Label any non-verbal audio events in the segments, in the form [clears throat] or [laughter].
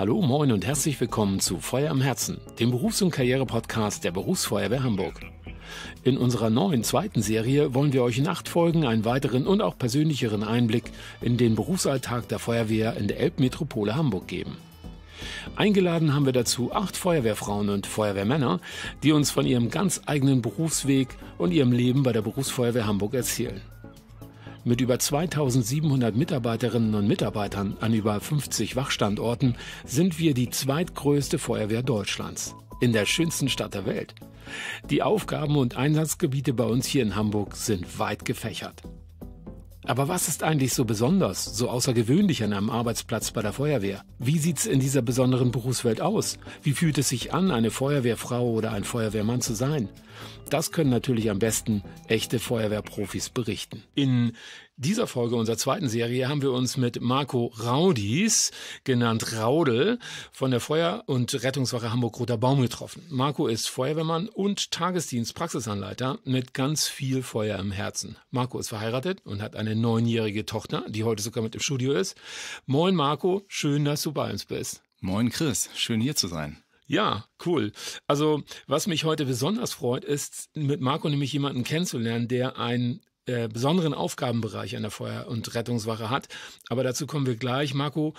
Hallo, moin und herzlich willkommen zu Feuer am Herzen, dem Berufs- und Karriere-Podcast der Berufsfeuerwehr Hamburg. In unserer neuen zweiten Serie wollen wir euch in acht Folgen einen weiteren und auch persönlicheren Einblick in den Berufsalltag der Feuerwehr in der Elbmetropole Hamburg geben. Eingeladen haben wir dazu acht Feuerwehrfrauen und Feuerwehrmänner, die uns von ihrem ganz eigenen Berufsweg und ihrem Leben bei der Berufsfeuerwehr Hamburg erzählen mit über 2700 Mitarbeiterinnen und Mitarbeitern an über 50 Wachstandorten sind wir die zweitgrößte Feuerwehr Deutschlands in der schönsten Stadt der Welt. Die Aufgaben und Einsatzgebiete bei uns hier in Hamburg sind weit gefächert. Aber was ist eigentlich so besonders, so außergewöhnlich an einem Arbeitsplatz bei der Feuerwehr? Wie sieht's in dieser besonderen Berufswelt aus? Wie fühlt es sich an, eine Feuerwehrfrau oder ein Feuerwehrmann zu sein? Das können natürlich am besten echte Feuerwehrprofis berichten. In dieser Folge unserer zweiten Serie haben wir uns mit Marco Raudis, genannt Raudel, von der Feuer- und Rettungswache Hamburg-Roter Baum getroffen. Marco ist Feuerwehrmann und Tagesdienstpraxisanleiter mit ganz viel Feuer im Herzen. Marco ist verheiratet und hat eine neunjährige Tochter, die heute sogar mit im Studio ist. Moin Marco, schön, dass du bei uns bist. Moin Chris, schön hier zu sein. Ja, cool. Also, was mich heute besonders freut, ist, mit Marco nämlich jemanden kennenzulernen, der ein äh, besonderen Aufgabenbereich an der Feuer- und Rettungswache hat. Aber dazu kommen wir gleich. Marco,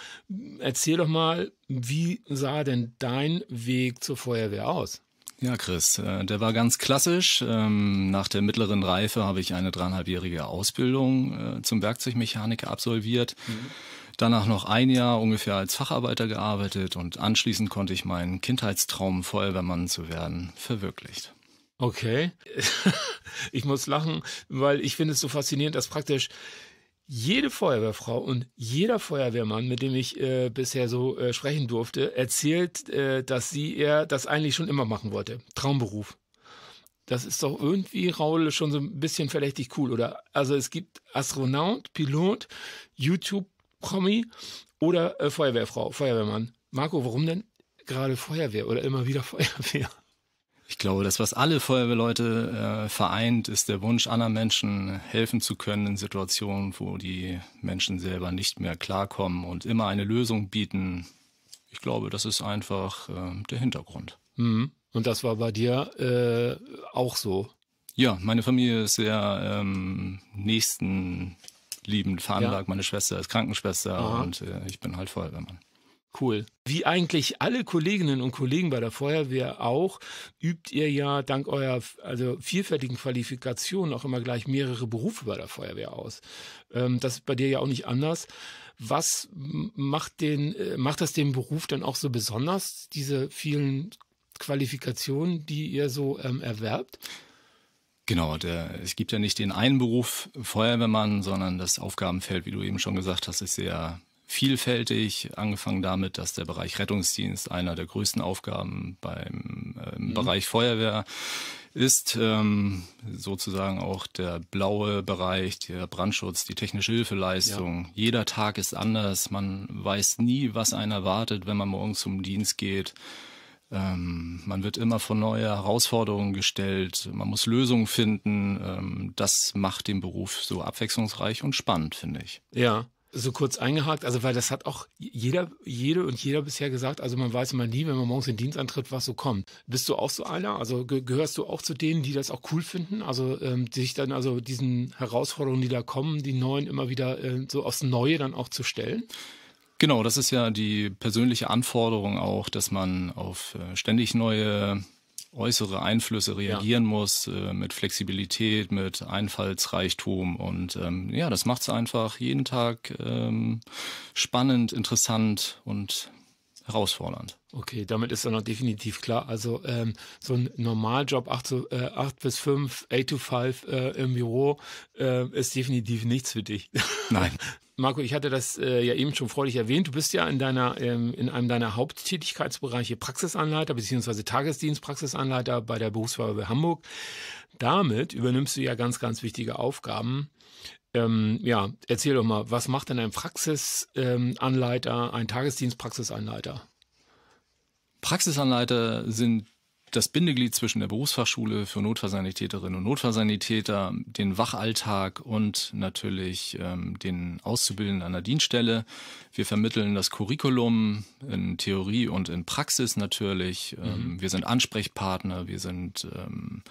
erzähl doch mal, wie sah denn dein Weg zur Feuerwehr aus? Ja, Chris, äh, der war ganz klassisch. Ähm, nach der mittleren Reife habe ich eine dreieinhalbjährige Ausbildung äh, zum Werkzeugmechaniker absolviert. Mhm. Danach noch ein Jahr ungefähr als Facharbeiter gearbeitet und anschließend konnte ich meinen Kindheitstraum, Feuerwehrmann zu werden, verwirklicht. Okay. [laughs] ich muss lachen, weil ich finde es so faszinierend, dass praktisch jede Feuerwehrfrau und jeder Feuerwehrmann, mit dem ich äh, bisher so äh, sprechen durfte, erzählt, äh, dass sie er das eigentlich schon immer machen wollte. Traumberuf. Das ist doch irgendwie Raul schon so ein bisschen verdächtig cool, oder? Also es gibt Astronaut, Pilot, YouTube-Promi oder äh, Feuerwehrfrau, Feuerwehrmann. Marco, warum denn gerade Feuerwehr oder immer wieder [laughs] Feuerwehr? Ich glaube, das, was alle Feuerwehrleute äh, vereint, ist der Wunsch, anderen Menschen helfen zu können in Situationen, wo die Menschen selber nicht mehr klarkommen und immer eine Lösung bieten. Ich glaube, das ist einfach äh, der Hintergrund. Mhm. Und das war bei dir äh, auch so. Ja, meine Familie ist sehr ähm, nächsten liebend veranlagt. Ja. Meine Schwester ist Krankenschwester Aha. und äh, ich bin halt Feuerwehrmann. Cool. Wie eigentlich alle Kolleginnen und Kollegen bei der Feuerwehr auch, übt ihr ja dank eurer also vielfältigen Qualifikationen auch immer gleich mehrere Berufe bei der Feuerwehr aus. Ähm, das ist bei dir ja auch nicht anders. Was macht, den, äh, macht das den Beruf dann auch so besonders, diese vielen Qualifikationen, die ihr so ähm, erwerbt? Genau, der, es gibt ja nicht den einen Beruf Feuerwehrmann, sondern das Aufgabenfeld, wie du eben schon gesagt hast, ist sehr vielfältig, angefangen damit, dass der Bereich Rettungsdienst einer der größten Aufgaben beim äh, mhm. Bereich Feuerwehr ist ähm, sozusagen auch der blaue Bereich, der Brandschutz, die technische Hilfeleistung. Ja. Jeder Tag ist anders. Man weiß nie, was einen erwartet, wenn man morgens zum Dienst geht. Ähm, man wird immer vor neue Herausforderungen gestellt. Man muss Lösungen finden. Ähm, das macht den Beruf so abwechslungsreich und spannend, finde ich. Ja so kurz eingehakt, also weil das hat auch jeder, jede und jeder bisher gesagt, also man weiß immer nie, wenn man morgens den Dienst antritt, was so kommt. Bist du auch so einer? Also ge gehörst du auch zu denen, die das auch cool finden? Also ähm, die sich dann also diesen Herausforderungen, die da kommen, die neuen immer wieder äh, so aufs Neue dann auch zu stellen? Genau, das ist ja die persönliche Anforderung auch, dass man auf äh, ständig neue äußere Einflüsse reagieren ja. muss, äh, mit Flexibilität, mit Einfallsreichtum. Und ähm, ja, das macht es einfach jeden Tag ähm, spannend, interessant und herausfordernd. Okay, damit ist dann noch definitiv klar. Also ähm, so ein Normaljob 8, zu, äh, 8 bis 5, 8 to 5 äh, im Büro äh, ist definitiv nichts für dich. [laughs] Nein. Marco, ich hatte das äh, ja eben schon freudig erwähnt. Du bist ja in deiner ähm, in einem deiner Haupttätigkeitsbereiche Praxisanleiter bzw. Tagesdienstpraxisanleiter bei der Berufsfeuerwehr Hamburg. Damit übernimmst du ja ganz, ganz wichtige Aufgaben ähm, ja, erzähl doch mal, was macht denn ein Praxisanleiter, ähm, ein Tagesdienstpraxisanleiter? Praxisanleiter sind das Bindeglied zwischen der Berufsfachschule für Notfallsanitäterinnen und Notfallsanitäter, den Wachalltag und natürlich ähm, den Auszubildenden an der Dienststelle. Wir vermitteln das Curriculum in Theorie und in Praxis natürlich. Ähm, mhm. Wir sind Ansprechpartner, wir sind ähm,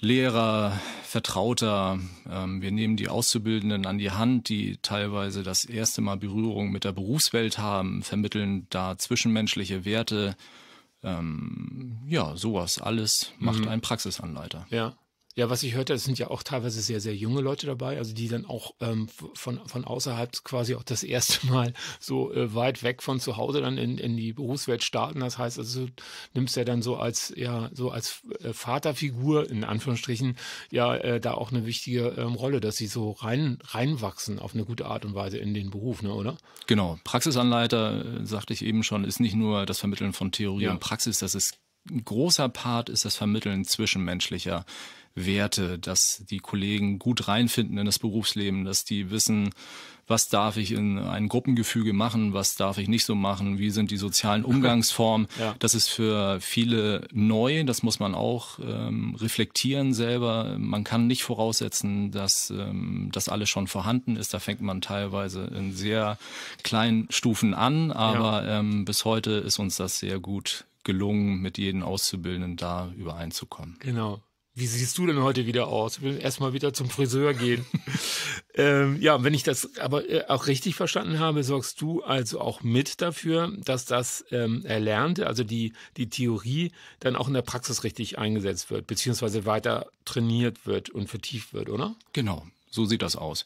Lehrer, Vertrauter. Ähm, wir nehmen die Auszubildenden an die Hand, die teilweise das erste Mal Berührung mit der Berufswelt haben, vermitteln da zwischenmenschliche Werte. Ähm, ja, sowas alles macht mhm. ein Praxisanleiter. Ja. Ja, was ich hörte, es sind ja auch teilweise sehr, sehr junge Leute dabei, also die dann auch ähm, von, von außerhalb quasi auch das erste [laughs] Mal so äh, weit weg von zu Hause dann in, in die Berufswelt starten. Das heißt, also du nimmst ja dann so als, ja, so als äh, Vaterfigur, in Anführungsstrichen, ja, äh, da auch eine wichtige ähm, Rolle, dass sie so rein, reinwachsen auf eine gute Art und Weise in den Beruf, ne, oder? Genau. Praxisanleiter, äh, sagte ich eben schon, ist nicht nur das Vermitteln von Theorie ja. und Praxis, das ist ein großer Part ist das Vermitteln zwischenmenschlicher Werte, dass die Kollegen gut reinfinden in das Berufsleben, dass die wissen, was darf ich in ein Gruppengefüge machen, was darf ich nicht so machen, wie sind die sozialen [laughs] Umgangsformen. Ja. Das ist für viele neu, das muss man auch ähm, reflektieren selber. Man kann nicht voraussetzen, dass ähm, das alles schon vorhanden ist. Da fängt man teilweise in sehr kleinen Stufen an, aber ja. ähm, bis heute ist uns das sehr gut gelungen, mit jedem Auszubildenden da übereinzukommen. Genau wie siehst du denn heute wieder aus? Ich will erstmal wieder zum Friseur gehen. [laughs] ähm, ja, wenn ich das aber äh, auch richtig verstanden habe, sorgst du also auch mit dafür, dass das ähm, Erlernte, also die, die Theorie, dann auch in der Praxis richtig eingesetzt wird, beziehungsweise weiter trainiert wird und vertieft wird, oder? Genau, so sieht das aus.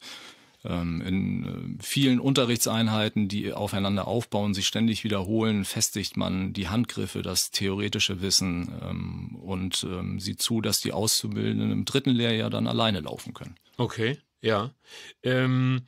Ähm, in äh, vielen Unterrichtseinheiten, die aufeinander aufbauen, sich ständig wiederholen, festigt man die Handgriffe, das theoretische Wissen ähm, und ähm, sieht zu, dass die Auszubildenden im dritten Lehrjahr dann alleine laufen können. Okay, ja. Ähm,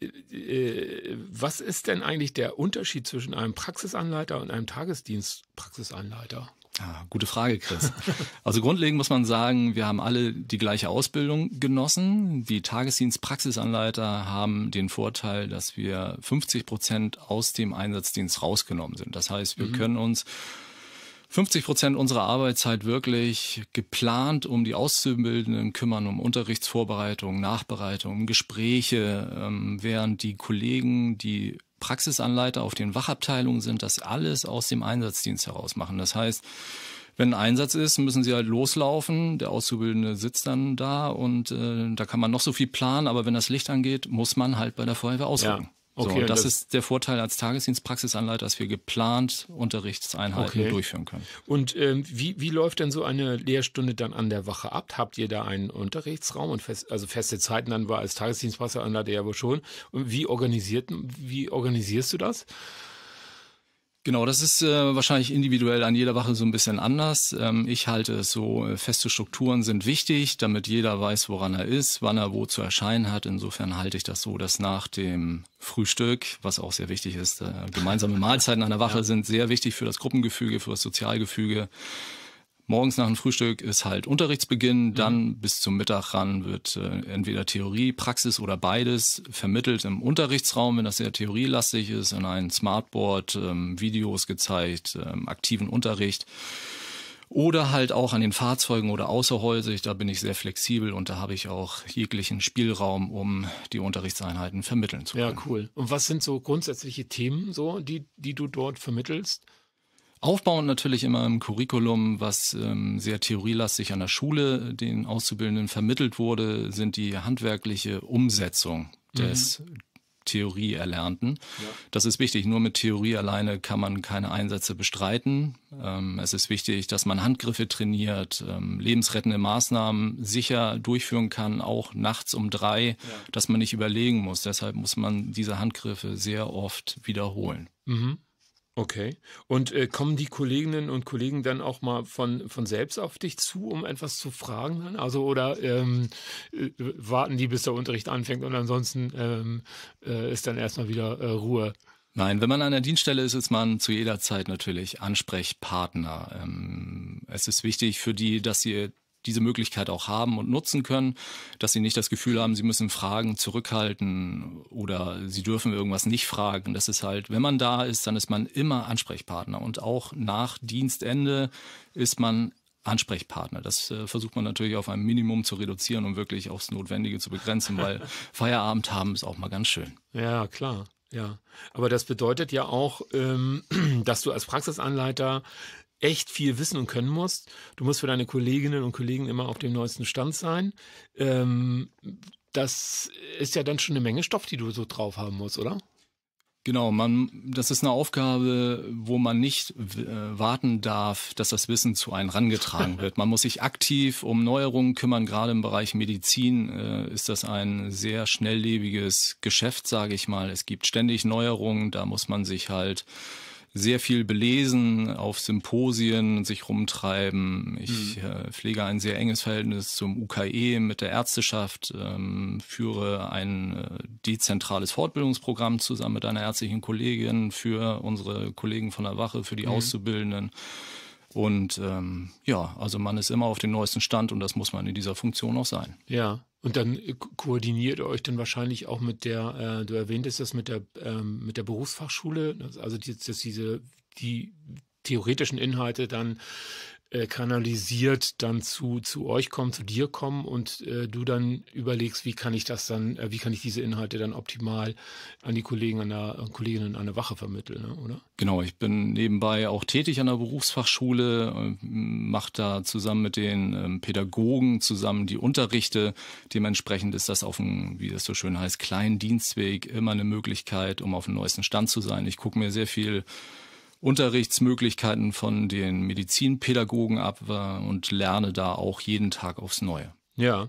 äh, was ist denn eigentlich der Unterschied zwischen einem Praxisanleiter und einem Tagesdienstpraxisanleiter? Ah, gute Frage, Chris. [laughs] Also grundlegend muss man sagen, wir haben alle die gleiche Ausbildung genossen. Die Tagesdienstpraxisanleiter haben den Vorteil, dass wir 50 Prozent aus dem Einsatzdienst rausgenommen sind. Das heißt, wir mhm. können uns 50 Prozent unserer Arbeitszeit wirklich geplant um die Auszubildenden kümmern, um Unterrichtsvorbereitung, Nachbereitung, Gespräche, ähm, während die Kollegen, die Praxisanleiter auf den Wachabteilungen sind, das alles aus dem Einsatzdienst heraus machen. Das heißt, wenn ein Einsatz ist, müssen sie halt loslaufen. Der Auszubildende sitzt dann da und äh, da kann man noch so viel planen, aber wenn das Licht angeht, muss man halt bei der Feuerwehr ausrücken. Ja. So, okay, das, das, ist der Vorteil als Tagesdienstpraxisanleiter, dass wir geplant Unterrichtseinheiten okay. durchführen können. Und ähm, wie, wie läuft denn so eine Lehrstunde dann an der Wache ab? Habt ihr da einen Unterrichtsraum und fest, also feste Zeiten dann war als Tagesdienstpraxisanleiter ja wohl schon. Und wie organisiert, wie organisierst du das? Genau, das ist äh, wahrscheinlich individuell an jeder Wache so ein bisschen anders. Ähm, ich halte es so, äh, feste Strukturen sind wichtig, damit jeder weiß, woran er ist, wann er wo zu erscheinen hat. Insofern halte ich das so, dass nach dem Frühstück, was auch sehr wichtig ist, äh, gemeinsame Mahlzeiten an der Wache ja. sind sehr wichtig für das Gruppengefüge, für das Sozialgefüge. Morgens nach dem Frühstück ist halt Unterrichtsbeginn, mhm. dann bis zum Mittag ran wird äh, entweder Theorie, Praxis oder beides vermittelt im Unterrichtsraum, wenn das sehr theorielastig ist, in einem Smartboard, ähm, Videos gezeigt, ähm, aktiven Unterricht. Oder halt auch an den Fahrzeugen oder außerhäusig, da bin ich sehr flexibel und da habe ich auch jeglichen Spielraum, um die Unterrichtseinheiten vermitteln zu können. Ja, cool. Und was sind so grundsätzliche Themen, so, die, die du dort vermittelst? Aufbauend natürlich immer im Curriculum, was ähm, sehr theorielastig an der Schule äh, den Auszubildenden vermittelt wurde, sind die handwerkliche Umsetzung mhm. des mhm. Theorie erlernten. Ja. Das ist wichtig. Nur mit Theorie alleine kann man keine Einsätze bestreiten. Ähm, es ist wichtig, dass man Handgriffe trainiert, ähm, lebensrettende Maßnahmen sicher durchführen kann, auch nachts um drei, ja. dass man nicht überlegen muss. Deshalb muss man diese Handgriffe sehr oft wiederholen. Mhm. Okay. Und äh, kommen die Kolleginnen und Kollegen dann auch mal von, von selbst auf dich zu, um etwas zu fragen dann? Also oder ähm, äh, warten die, bis der Unterricht anfängt und ansonsten ähm, äh, ist dann erstmal wieder äh, Ruhe? Nein, wenn man an der Dienststelle ist, ist man zu jeder Zeit natürlich Ansprechpartner. Ähm, es ist wichtig für die, dass sie diese Möglichkeit auch haben und nutzen können, dass sie nicht das Gefühl haben, sie müssen Fragen zurückhalten oder sie dürfen irgendwas nicht fragen. Das ist halt, wenn man da ist, dann ist man immer Ansprechpartner und auch nach Dienstende ist man Ansprechpartner. Das äh, versucht man natürlich auf ein Minimum zu reduzieren und um wirklich aufs Notwendige zu begrenzen, [laughs] weil Feierabend haben ist auch mal ganz schön. Ja, klar. Ja, aber das bedeutet ja auch, ähm, [clears throat] dass du als Praxisanleiter echt viel wissen und können musst. Du musst für deine Kolleginnen und Kollegen immer auf dem neuesten Stand sein. Ähm, das ist ja dann schon eine Menge Stoff, die du so drauf haben musst, oder? Genau, man, das ist eine Aufgabe, wo man nicht äh, warten darf, dass das Wissen zu einem rangetragen [laughs] wird. Man muss sich aktiv um Neuerungen kümmern. Gerade im Bereich Medizin äh, ist das ein sehr schnelllebiges Geschäft, sage ich mal. Es gibt ständig Neuerungen, da muss man sich halt sehr viel belesen, auf Symposien sich rumtreiben. Ich mhm. äh, pflege ein sehr enges Verhältnis zum UKE mit der Ärzteschaft, ähm, führe ein äh, dezentrales Fortbildungsprogramm zusammen mit einer ärztlichen Kollegin für unsere Kollegen von der Wache, für die mhm. Auszubildenden. Und ähm, ja, also man ist immer auf dem neuesten Stand und das muss man in dieser Funktion auch sein. Ja. Und dann äh, koordiniert ihr euch dann wahrscheinlich auch mit der, äh, du erwähntest das mit der, ähm, mit der Berufsfachschule, also die, dass diese, die theoretischen Inhalte dann äh, kanalisiert dann zu, zu euch kommen, zu dir kommen und äh, du dann überlegst, wie kann ich das dann, äh, wie kann ich diese Inhalte dann optimal an die Kollegen an der, an Kolleginnen an der Wache vermitteln, ne, oder? Genau, ich bin nebenbei auch tätig an der Berufsfachschule, äh, mache da zusammen mit den ähm, Pädagogen zusammen die Unterrichte. Dementsprechend ist das auf dem, wie das so schön heißt, kleinen Dienstweg immer eine Möglichkeit, um auf dem neuesten Stand zu sein. Ich gucke mir sehr viel Unterrichtsmöglichkeiten von den Medizinpädagogen ab und lerne da auch jeden Tag aufs Neue. Ja.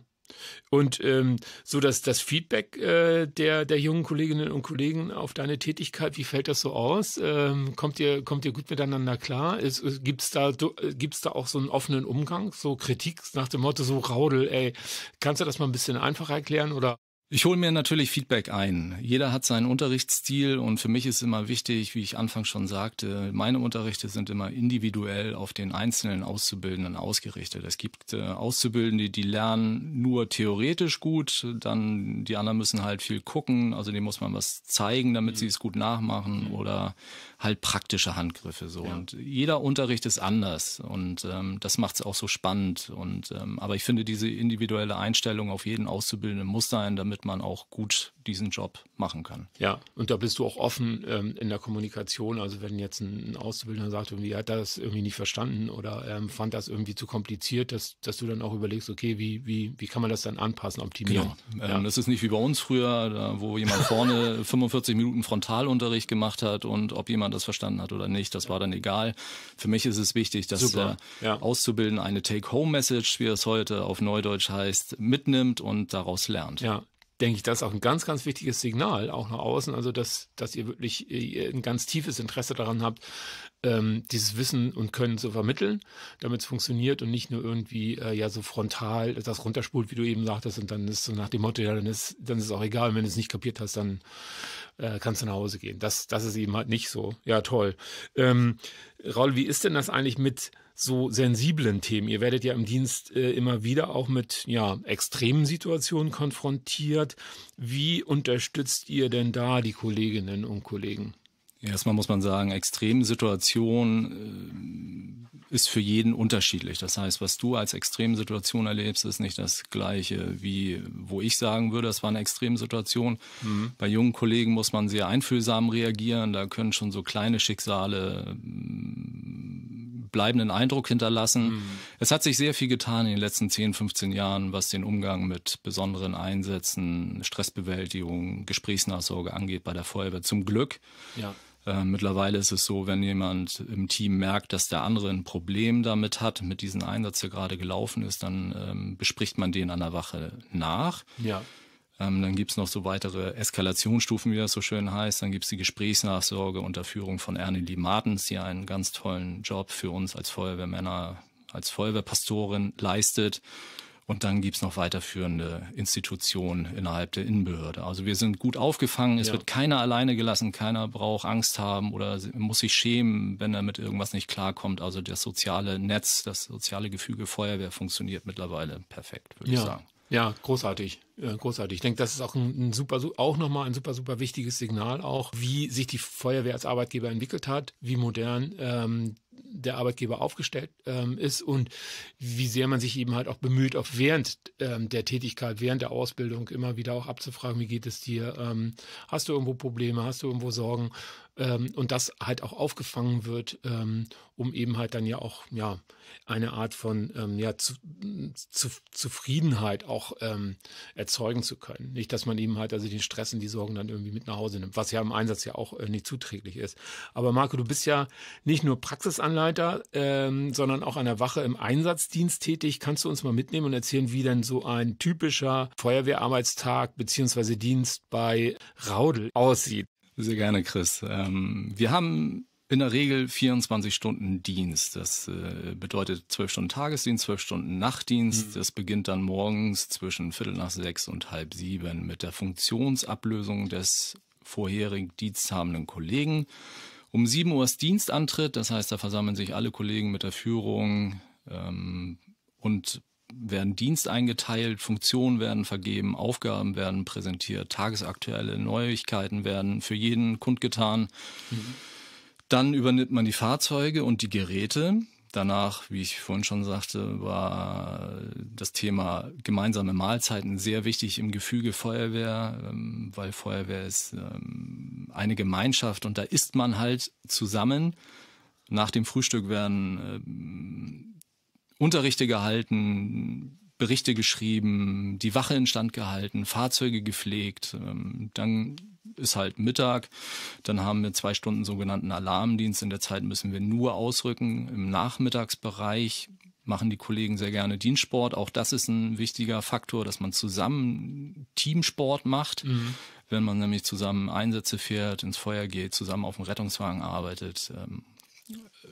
Und ähm, so dass das Feedback äh, der, der jungen Kolleginnen und Kollegen auf deine Tätigkeit, wie fällt das so aus? Ähm, kommt, ihr, kommt ihr gut miteinander klar? Gibt es da, äh, da auch so einen offenen Umgang, so Kritik nach dem Motto, so Raudel, ey, kannst du das mal ein bisschen einfacher erklären? Oder ich hole mir natürlich Feedback ein. Jeder hat seinen Unterrichtsstil und für mich ist immer wichtig, wie ich anfangs schon sagte, meine Unterrichte sind immer individuell auf den einzelnen Auszubildenden ausgerichtet. Es gibt äh, Auszubildende, die lernen nur theoretisch gut, dann die anderen müssen halt viel gucken, also denen muss man was zeigen, damit mhm. sie es gut nachmachen mhm. oder halt praktische Handgriffe so. Ja. Und jeder Unterricht ist anders und ähm, das macht es auch so spannend. Und ähm, aber ich finde diese individuelle Einstellung auf jeden Auszubildenden muss sein, damit damit man auch gut diesen Job machen kann. Ja, und da bist du auch offen ähm, in der Kommunikation. Also wenn jetzt ein Auszubildender sagt, irgendwie hat das irgendwie nicht verstanden oder ähm, fand das irgendwie zu kompliziert, dass, dass du dann auch überlegst, okay, wie, wie, wie kann man das dann anpassen, optimieren? Genau. Ähm, ja. Das ist nicht wie bei uns früher, da, wo jemand vorne 45 [laughs] Minuten Frontalunterricht gemacht hat und ob jemand das verstanden hat oder nicht, das war dann egal. Für mich ist es wichtig, dass Super. der ja. Auszubildende eine Take-Home-Message, wie es heute auf Neudeutsch heißt, mitnimmt und daraus lernt. Ja, denke ich, das ist auch ein ganz, ganz wichtiges Signal, auch nach außen, also dass, dass ihr wirklich äh, ein ganz tiefes Interesse daran habt, ähm, dieses Wissen und Können zu vermitteln, damit es funktioniert und nicht nur irgendwie äh, ja so frontal das runterspult, wie du eben sagtest, und dann ist so nach dem Motto, ja, dann ist, dann ist es auch egal, wenn du es nicht kapiert hast, dann äh, kannst du nach Hause gehen. Das, das ist eben halt nicht so. Ja, toll. Ähm, Raul, wie ist denn das eigentlich mit so sensiblen Themen. Ihr werdet ja im Dienst äh, immer wieder auch mit ja, extremen Situationen konfrontiert. Wie unterstützt ihr denn da die Kolleginnen und Kollegen? Erstmal muss man sagen, Extremsituation äh, ist für jeden unterschiedlich. Das heißt, was du als Extremsituation erlebst, ist nicht das gleiche wie, wo ich sagen würde, das war eine Extremsituation. Mhm. Bei jungen Kollegen muss man sehr einfühlsam reagieren. Da können schon so kleine Schicksale äh, bleibenden Eindruck hinterlassen. Mhm. Es hat sich sehr viel getan in den letzten 10, 15 Jahren, was den Umgang mit besonderen Einsätzen, Stressbewältigung, Gesprächsnachsorge angeht bei der Feuerwehr. Zum Glück. Ja. Äh, mittlerweile ist es so, wenn jemand im Team merkt, dass der andere ein Problem damit hat, mit diesem Einsatz, der gerade gelaufen ist, dann ähm, bespricht man den an der Wache nach. Ja. Ähm, dann gibt's noch so weitere Eskalationsstufen, wie das so schön heißt. Dann gibt's die Gesprächsnachsorge unter Führung von Ernie Lee Martens, die einen ganz tollen Job für uns als Feuerwehrmänner, als Feuerwehrpastorin leistet. Und dann gibt's noch weiterführende Institutionen innerhalb der Innenbehörde. Also wir sind gut aufgefangen, es ja. wird keiner alleine gelassen, keiner braucht Angst haben oder muss sich schämen, wenn er mit irgendwas nicht klarkommt. Also das soziale Netz, das soziale Gefüge Feuerwehr funktioniert mittlerweile perfekt, würde ja. ich sagen. Ja, großartig, äh, großartig. Ich denke, das ist auch ein, super, auch nochmal ein super, super wichtiges Signal, auch wie sich die Feuerwehr als Arbeitgeber entwickelt hat, wie modern ähm, der Arbeitgeber aufgestellt ähm, ist und wie sehr man sich eben halt auch bemüht, auch während ähm, der Tätigkeit, während der Ausbildung immer wieder auch abzufragen, wie geht es dir, ähm, hast du irgendwo Probleme, hast du irgendwo Sorgen ähm, und das halt auch aufgefangen wird, ähm, um eben halt dann ja auch ja eine Art von ähm, ja zu, zu, Zufriedenheit auch ähm, erzeugen zu können. Nicht, dass man eben halt also den Stress und die Sorgen dann irgendwie mit nach Hause nimmt, was ja im Einsatz ja auch äh, nicht zuträglich ist. Aber Marco, du bist ja nicht nur Praxisanleiter, ähm, sondern auch an der Wache im Einsatzdienst tätig. Kannst du uns mal mitnehmen und erzählen, wie denn so ein typischer Feuerwehrarbeitstag beziehungsweise Dienst bei Raudel aussieht? Sehr gerne, Chris. Ähm, wir haben in der Regel 24 Stunden Dienst. Das äh, bedeutet 12 Stunden Tagesdienst, 12 Stunden Nachtdienst. Mhm. Das beginnt dann morgens zwischen Viertel nach sechs und halb sieben mit der Funktionsablösung des vorherigen diensthabenden Kollegen. Um sieben Uhr ist Dienstantritt, das heißt, da versammeln sich alle Kollegen mit der Führung ähm, und werden Dienst eingeteilt, Funktionen werden vergeben, Aufgaben werden präsentiert, tagesaktuelle Neuigkeiten werden für jeden kundgetan. Mhm. Dann übernimmt man die Fahrzeuge und die Geräte. Danach, wie ich vorhin schon sagte, war das Thema gemeinsame Mahlzeiten sehr wichtig im Gefüge Feuerwehr, ähm, weil Feuerwehr ist ähm, eine Gemeinschaft und da isst man halt zusammen. Nach dem Frühstück werden ähm, Unterrichte gehalten, Berichte geschrieben, die Wache instand gehalten, Fahrzeuge gepflegt. Ähm, dann ist halt Mittag. Dann haben wir zwei Stunden sogenannten Alarmdienst. In der Zeit müssen wir nur ausrücken. Im Nachmittagsbereich machen die Kollegen sehr gerne Dienstsport. Auch das ist ein wichtiger Faktor, dass man zusammen Teamsport macht. Mhm. Wenn man nämlich zusammen Einsätze fährt, ins Feuer geht, zusammen auf dem Rettungswagen arbeitet, ähm,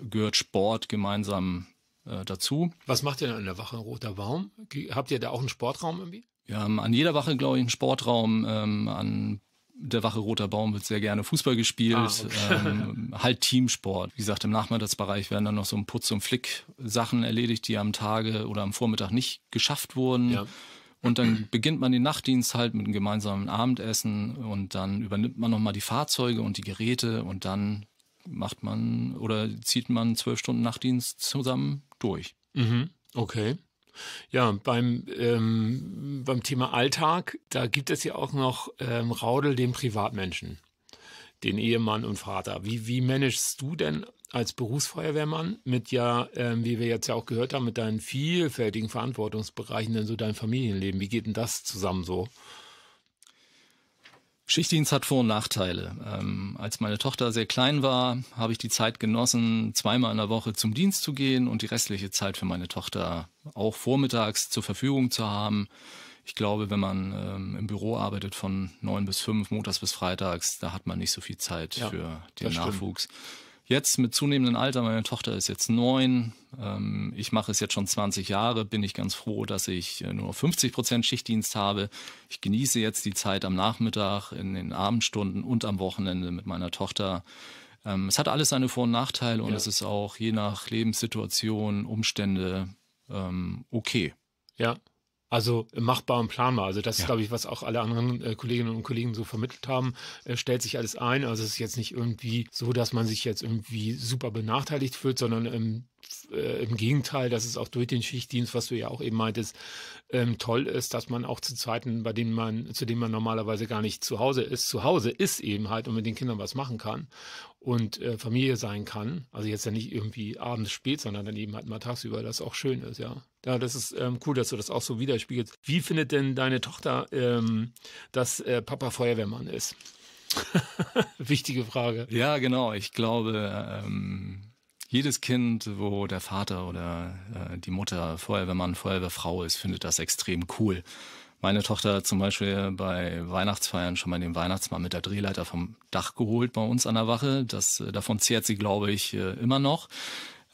gehört Sport gemeinsam äh, dazu. Was macht ihr denn an der Wache Roter Baum? Habt ihr da auch einen Sportraum irgendwie? Wir haben an jeder Wache, glaube ich, einen Sportraum. Ähm, an der Wache Roter Baum wird sehr gerne Fußball gespielt, ah, okay. ähm, [laughs] halt Teamsport. Wie gesagt, im Nachmittagsbereich werden dann noch so ein Putz- und Flick-Sachen erledigt, die am Tage oder am Vormittag nicht geschafft wurden. Ja. Und dann beginnt man den Nachtdienst halt mit einem gemeinsamen Abendessen und dann übernimmt man nochmal die Fahrzeuge und die Geräte und dann macht man oder zieht man zwölf Stunden Nachtdienst zusammen durch. Mhm. Okay. Ja, beim, ähm, beim Thema Alltag, da gibt es ja auch noch ähm, Raudel, den Privatmenschen, den Ehemann und Vater. Wie, wie managst du denn als Berufsfeuerwehrmann mit ja, ähm, wie wir jetzt ja auch gehört haben, mit deinen vielfältigen Verantwortungsbereichen denn so dein Familienleben? Wie geht denn das zusammen so? Schichtdienst hat Vor- und Nachteile. Ähm, als meine Tochter sehr klein war, habe ich die Zeit genossen, zweimal in der Woche zum Dienst zu gehen und die restliche Zeit für meine Tochter auch vormittags zur Verfügung zu haben. Ich glaube, wenn man ähm, im Büro arbeitet von neun bis fünf, montags bis freitags, da hat man nicht so viel Zeit ja, für den Nachwuchs. Stimmt jetzt mit zunehmendem Alter, meine Tochter ist jetzt neun, ähm, ich mache es jetzt schon 20 Jahre, bin ich ganz froh, dass ich äh, nur 50 Prozent Schichtdienst habe. Ich genieße jetzt die Zeit am Nachmittag, in den Abendstunden und am Wochenende mit meiner Tochter. Ähm, es hat alles seine Vor- und Nachteile und ja. es ist auch je nach Lebenssituation, Umstände ähm, okay. Ja, also machbar und planbar. Also das ja. ist, glaube ich, was auch alle anderen äh, Kolleginnen und Kollegen so vermittelt haben. Äh, stellt sich alles ein. Also es ist jetzt nicht irgendwie so, dass man sich jetzt irgendwie super benachteiligt fühlt, sondern ähm, äh, im Gegenteil, dass es auch durch den Schichtdienst, was du ja auch eben meintest, ähm, toll ist, dass man auch zu Zeiten, bei denen man, zu denen man normalerweise gar nicht zu Hause ist, zu Hause ist eben halt und mit den Kindern was machen kann und äh, Familie sein kann. Also jetzt ja nicht irgendwie abends spät, sondern dann eben halt mal tagsüber, das auch schön ist, ja. Ja, das ist ähm, cool, dass du das auch so widerspiegelst. Wie findet denn deine Tochter, ähm, dass äh, Papa Feuerwehrmann ist? [laughs] Wichtige Frage. Ja, genau. Ich glaube, ähm, jedes Kind, wo der Vater oder äh, die Mutter Feuerwehrmann, Feuerwehrfrau ist, findet das extrem cool meine Tochter zum Beispiel bei Weihnachtsfeiern schon mal den Weihnachtsmann mit der Drehleiter vom Dach geholt bei uns an der Wache. Das, äh, davon zehrt sie, glaube ich, äh, immer noch.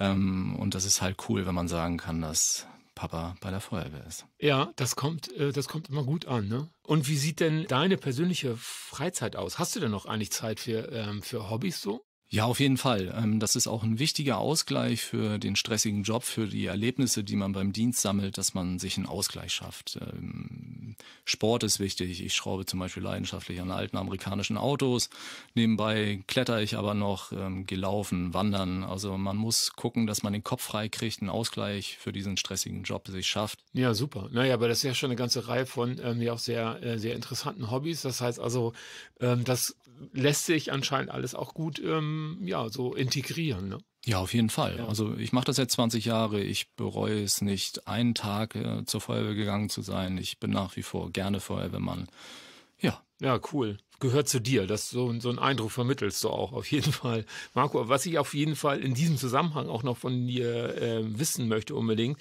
Ähm, und das ist halt cool, wenn man sagen kann, dass Papa bei der Feuerwehr ist. Ja, das kommt, äh, das kommt immer gut an. Ne? Und wie sieht denn deine persönliche Freizeit aus? Hast du denn noch eigentlich Zeit für, ähm, für Hobbys so? Ja, auf jeden Fall. Ähm, das ist auch ein wichtiger Ausgleich für den stressigen Job, für die Erlebnisse, die man beim Dienst sammelt, dass man sich einen Ausgleich schafft. Ähm, Sport ist wichtig. Ich schraube zum Beispiel leidenschaftlich an alten amerikanischen Autos. Nebenbei kletter ich aber noch, ähm, gelaufen, wandern. Also man muss gucken, dass man den Kopf frei kriegt, einen Ausgleich für diesen stressigen Job sich schafft. Ja, super. Naja, aber das ist ja schon eine ganze Reihe von ähm, ja auch sehr, äh, sehr interessanten Hobbys. Das heißt also, ähm, das lässt sich anscheinend alles auch gut ähm, ähm, ja, so integrieren. Ne? Ja, auf jeden Fall. Ja. Also ich mache das jetzt 20 Jahre. Ich bereue es nicht, einen Tag äh, zur Feuerwehr gegangen zu sein. Ich bin nach wie vor gerne Feuerwehrmann. Ja. Ja, cool. Gehört zu dir. Das so, so einen Eindruck vermittelst du auch auf jeden Fall. Marco, was ich auf jeden Fall in diesem Zusammenhang auch noch von dir äh, wissen möchte unbedingt,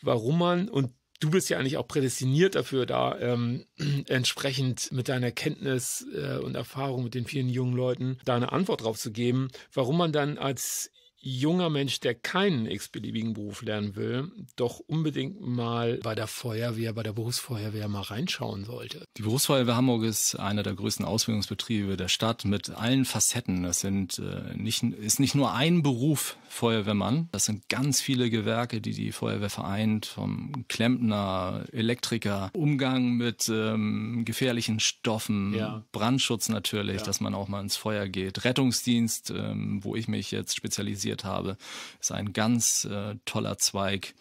warum man und du bist ja eigentlich auch prädestiniert dafür, da ähm, [clears throat] entsprechend mit deiner Kenntnis äh, und Erfahrung mit den vielen jungen Leuten da eine Antwort drauf zu geben, warum man dann als junger Mensch, der keinen x-beliebigen Beruf lernen will, doch unbedingt mal bei der Feuerwehr, bei der Berufsfeuerwehr mal reinschauen sollte. Die Berufsfeuerwehr Hamburg ist einer der größten Ausbildungsbetriebe der Stadt mit allen Facetten. Das sind äh, nicht, ist nicht nur ein Beruf Feuerwehrmann. Das sind ganz viele Gewerke, die die Feuerwehr vereint, vom Klempner, Elektriker, Umgang mit ähm, gefährlichen Stoffen, ja. Brandschutz natürlich, ja. dass man auch mal ins Feuer geht, Rettungsdienst, ähm, wo ich mich jetzt spezialisiere studiert habe. Ist ein ganz äh, toller Zweig.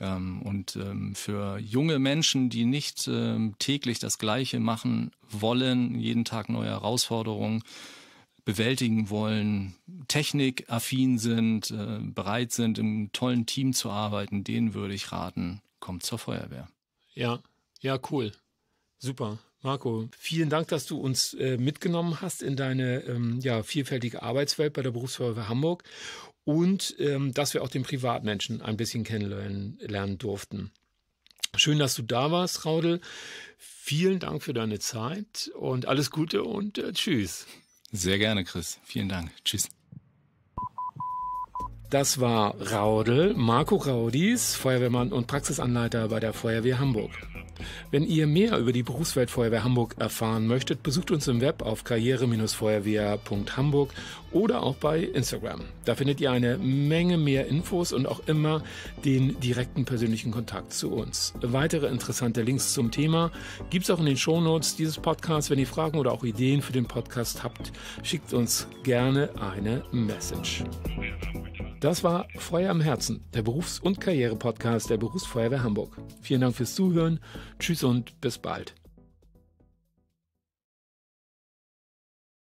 Ähm, und ähm, für junge Menschen, die nicht ähm, täglich das Gleiche machen wollen, jeden Tag neue Herausforderungen bewältigen wollen, technikaffin sind, äh, bereit sind, im tollen Team zu arbeiten, denen würde ich raten, kommt zur Feuerwehr. Ja, ja, cool. Super. Marco, vielen Dank, dass du uns äh, mitgenommen hast in deine ähm, ja, vielfältige Arbeitswelt bei der Berufsfeuerwehr Hamburg und ähm, dass wir auch den Privatmenschen ein bisschen kennenlernen lernen durften. Schön, dass du da warst, Raudel. Vielen Dank für deine Zeit und alles Gute und äh, tschüss. Sehr gerne, Chris. Vielen Dank. Tschüss. Das war Raudel, Marco Raudis, Feuerwehrmann und Praxisanleiter bei der Feuerwehr Hamburg. Wenn ihr mehr über die Berufswelt Feuerwehr Hamburg erfahren möchtet, besucht uns im Web auf karriere-feuerwehr.hamburg oder auch bei Instagram. Da findet ihr eine Menge mehr Infos und auch immer den direkten persönlichen Kontakt zu uns. Weitere interessante Links zum Thema gibt es auch in den Shownotes dieses Podcasts. Wenn ihr Fragen oder auch Ideen für den Podcast habt, schickt uns gerne eine Message. Das war Feuer am Herzen, der Berufs- und Karriere-Podcast der Berufsfeuerwehr Hamburg. Vielen Dank fürs Zuhören. Tschüss und bis bald.